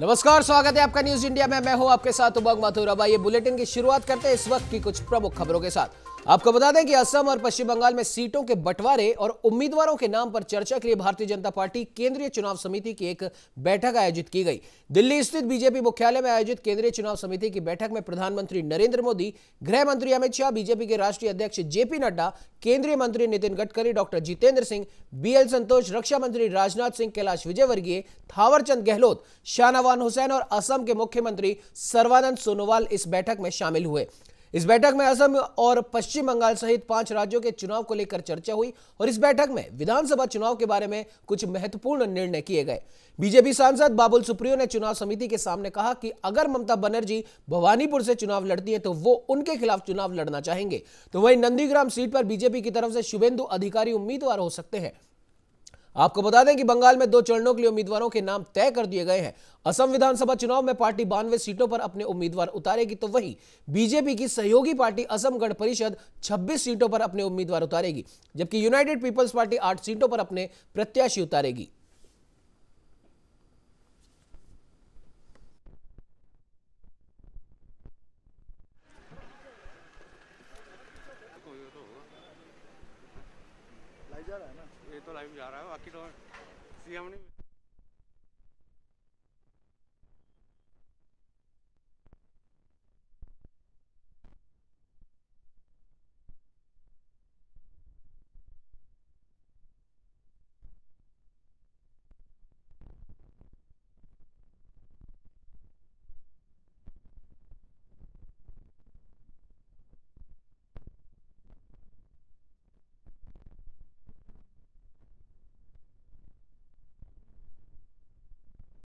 नमस्कार स्वागत है आपका न्यूज इंडिया में मैं हूं आपके साथ उबंग माथुर अब आइए बुलेटिन की शुरुआत करते हैं इस वक्त की कुछ प्रमुख खबरों के साथ आपको बता दें कि असम और पश्चिम बंगाल में सीटों के बंटवारे और उम्मीदवारों के नाम पर चर्चा के लिए भारतीय जनता पार्टी केंद्रीय चुनाव समिति की एक बैठक आयोजित की गई दिल्ली स्थित बीजेपी मुख्यालय में आयोजित केंद्रीय चुनाव समिति की बैठक में प्रधानमंत्री नरेंद्र मोदी गृह मंत्री अमित शाह बीजेपी के राष्ट्रीय अध्यक्ष जेपी नड्डा केंद्रीय मंत्री नितिन गडकरी डॉक्टर जितेंद्र सिंह बीएल संतोष रक्षा मंत्री राजनाथ सिंह कैलाश विजयवर्गीय थावरचंद गहलोत शाहनवान हुसैन और असम के मुख्यमंत्री सर्वानंद सोनोवाल इस बैठक में शामिल हुए इस बैठक में असम और पश्चिम बंगाल सहित पांच राज्यों के चुनाव को लेकर चर्चा हुई और इस बैठक में विधानसभा चुनाव के बारे में कुछ महत्वपूर्ण निर्णय किए गए बीजेपी सांसद बाबुल सुप्रियो ने चुनाव समिति के सामने कहा कि अगर ममता बनर्जी भवानीपुर से चुनाव लड़ती है तो वो उनके खिलाफ चुनाव लड़ना चाहेंगे तो वही नंदीग्राम सीट पर बीजेपी की तरफ से शुभेंदु अधिकारी उम्मीदवार हो सकते हैं आपको बता दें कि बंगाल में दो चरणों के लिए उम्मीदवारों के नाम तय कर दिए गए हैं असम विधानसभा चुनाव में पार्टी बानवे सीटों पर अपने उम्मीदवार उतारेगी तो वहीं बीजेपी की सहयोगी पार्टी असम गण परिषद 26 सीटों पर अपने उम्मीदवार उतारेगी जबकि यूनाइटेड पीपल्स पार्टी आठ सीटों पर अपने प्रत्याशी उतारेगी जा रहा है ना ये तो लाइव जा रहा है बाकी तो सीएम नहीं